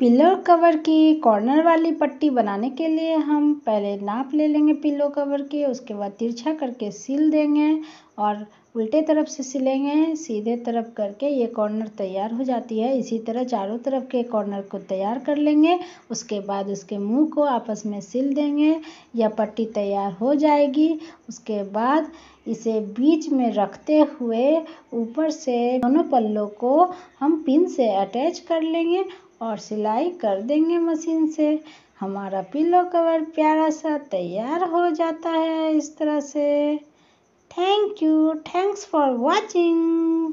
pillow cover की corner वाली पट्टी बनाने के लिए हम पहले नाप ले लेंगे पिलो कवर की उसके बाद तिरछा करके सिल देंगे और उल्टे तरफ से सिलेंगे सीधे तरफ करके ये कॉर्नर तैयार हो जाती है इसी तरह चारों तरफ के कॉर्नर को तैयार कर लेंगे उसके बाद उसके मुंह को आपस में सिल देंगे यह पट्टी तैयार हो जाएगी उसके बाद इसे बीच में रखते हुए ऊपर से दोनों पल्लों को हम पिन से अटैच कर लेंगे और सिलाई कर देंगे मशीन से हमारा पिलो कवर प्यारा सा तैयार हो जाता है इस तरह से thank you thanks for watching